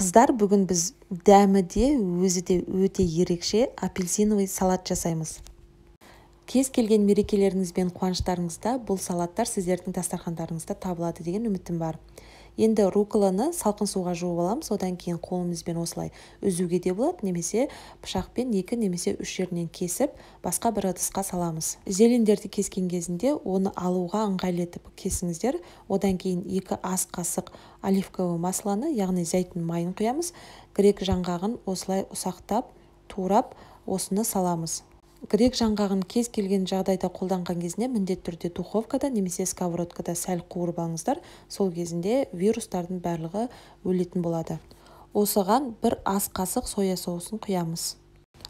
қыздар бүгін біз дәмі де өзі де өте ерекше апельсиновый салат жасаймыз кез келген мерекелеріңіз бен қуаныштарыңызда бұл салаттар сіздердің дастархандарыңызда табылады деген үмітім бар енді руколаны салқын суға жуып аламыз одан кейін қолымызбен осылай үзуге де болады немесе пышақпен екі немесе үш жерінен кесіп басқа бір ыдысқа саламыз зелендерді кескен кезінде оны алуға ыңғайлы етіп кесіңіздер одан кейін екі ас қасық оливковый масланы яғни зәйтүн майын құямыз грек жаңғағын осылай ұсақтап турап осыны саламыз грек жаңғағын кез келген жағдайда қолданған кезінде міндетті түрде духовкада немесе сковородкада сәл қуырып алыңыздар сол кезінде вирустардың барлығы өлетін болады осыған бір ас қасық соя соусын құямыз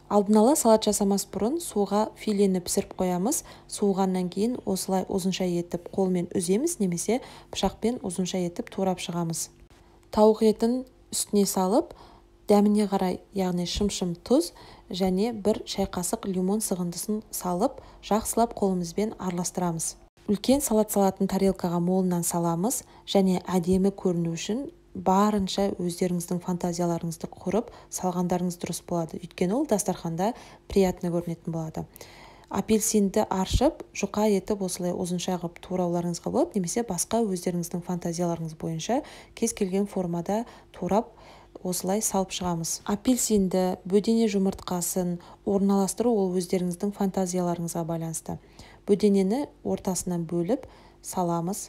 алдын ала салат жасамас бұрын суға филені пісіріп қоямыз суығаннан кейін осылай ұзынша етіп қолмен үземіз немесе пышақпен ұзынша етіп турап шығамыз тауық етін үстіне салып дәміне қарай яғни шым-шым тұз және бір шай қасық лимон сығындысын салып жақсылап қолымызбен араластырамыз үлкен салат салатын тарелкаға молынан саламыз және әдемі көріну үшін барынша өздеріңіздің фантазияларыңызды құрып салғандарыңыз дұрыс болады өйткені ол дастарханда приятно көрінетін болады апельсинді аршып жұқа етіп осылай ұзынша қылып турауларыңызға болады немесе басқа өздеріңіздің фантазияларыңыз бойынша кез келген формада турап осылай салып шығамыз апельсинді бөдене жұмыртқасын орналастыру ол өздеріңіздің фантазияларыңызға байланысты бөденені ортасынан бөліп саламыз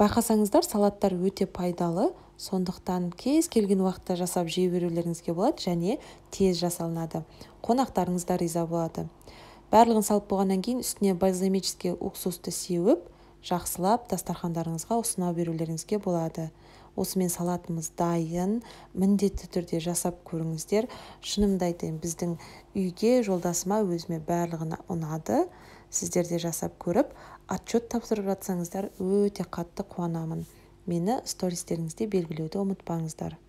байқасаңыздар салаттар өте пайдалы сондықтан кез келген уақытта жасап жей берулеріңізге болады және тез жасалынады қонақтарыңыз да риза болады барлығын салып болғаннан кейін үстіне бальзамический уксусты сеуіп жақсылап дастархандарыңызға ұсына берулеріңізге болады осымен салатымыз дайын міндетті түрде жасап көріңіздер шынымды айтайын біздің үйге жолдасыма өзіме барлығына ұнады сіздер де жасап көріп отчет тапсырып жатсаңыздар өте қатты қуанамын мені стористеріңізде белгілеуді ұмытпаңыздар